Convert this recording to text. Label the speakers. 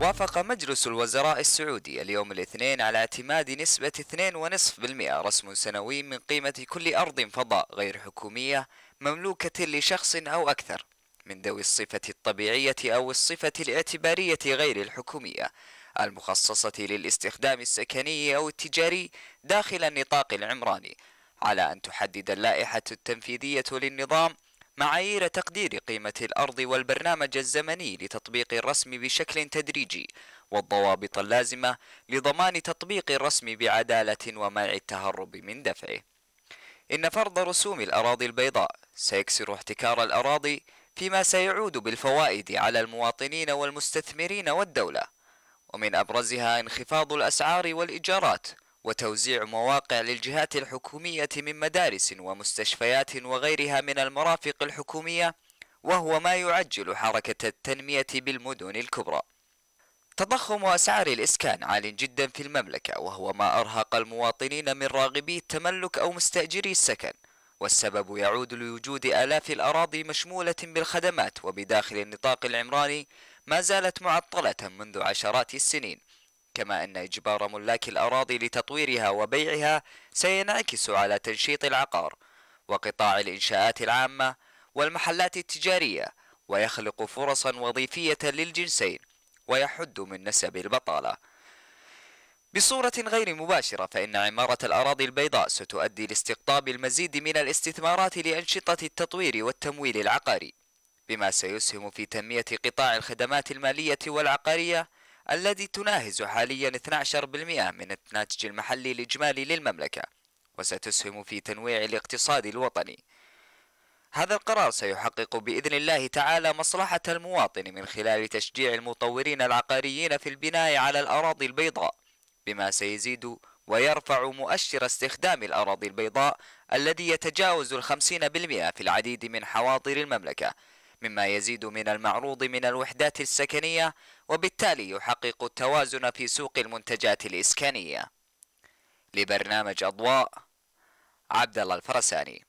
Speaker 1: وافق مجلس الوزراء السعودي اليوم الاثنين على اعتماد نسبة 2.5% رسم سنوي من قيمة كل أرض فضاء غير حكومية مملوكة لشخص أو أكثر من ذوي الصفة الطبيعية أو الصفة الاعتبارية غير الحكومية المخصصة للاستخدام السكني أو التجاري داخل النطاق العمراني على أن تحدد اللائحة التنفيذية للنظام معايير تقدير قيمة الأرض والبرنامج الزمني لتطبيق الرسم بشكل تدريجي والضوابط اللازمة لضمان تطبيق الرسم بعدالة ومنع التهرب من دفعه إن فرض رسوم الأراضي البيضاء سيكسر احتكار الأراضي فيما سيعود بالفوائد على المواطنين والمستثمرين والدولة ومن أبرزها انخفاض الأسعار والإيجارات وتوزيع مواقع للجهات الحكومية من مدارس ومستشفيات وغيرها من المرافق الحكومية وهو ما يعجل حركة التنمية بالمدن الكبرى تضخم أسعار الإسكان عال جدا في المملكة وهو ما أرهق المواطنين من راغبي التملك أو مستأجري السكن والسبب يعود لوجود آلاف الأراضي مشمولة بالخدمات وبداخل النطاق العمراني ما زالت معطلة منذ عشرات السنين كما أن إجبار ملاك الأراضي لتطويرها وبيعها سينعكس على تنشيط العقار وقطاع الإنشاءات العامة والمحلات التجارية ويخلق فرصا وظيفية للجنسين ويحد من نسب البطالة بصورة غير مباشرة فإن عمارة الأراضي البيضاء ستؤدي لاستقطاب المزيد من الاستثمارات لأنشطة التطوير والتمويل العقاري بما سيسهم في تنمية قطاع الخدمات المالية والعقارية الذي تناهز حاليا 12% من الناتج المحلي الإجمالي للمملكة وستسهم في تنويع الاقتصاد الوطني هذا القرار سيحقق بإذن الله تعالى مصلحة المواطن من خلال تشجيع المطورين العقاريين في البناء على الأراضي البيضاء بما سيزيد ويرفع مؤشر استخدام الأراضي البيضاء الذي يتجاوز الخمسين بالمئة في العديد من حواضر المملكة مما يزيد من المعروض من الوحدات السكنية وبالتالي يحقق التوازن في سوق المنتجات الإسكانية لبرنامج أضواء عبد الله الفرساني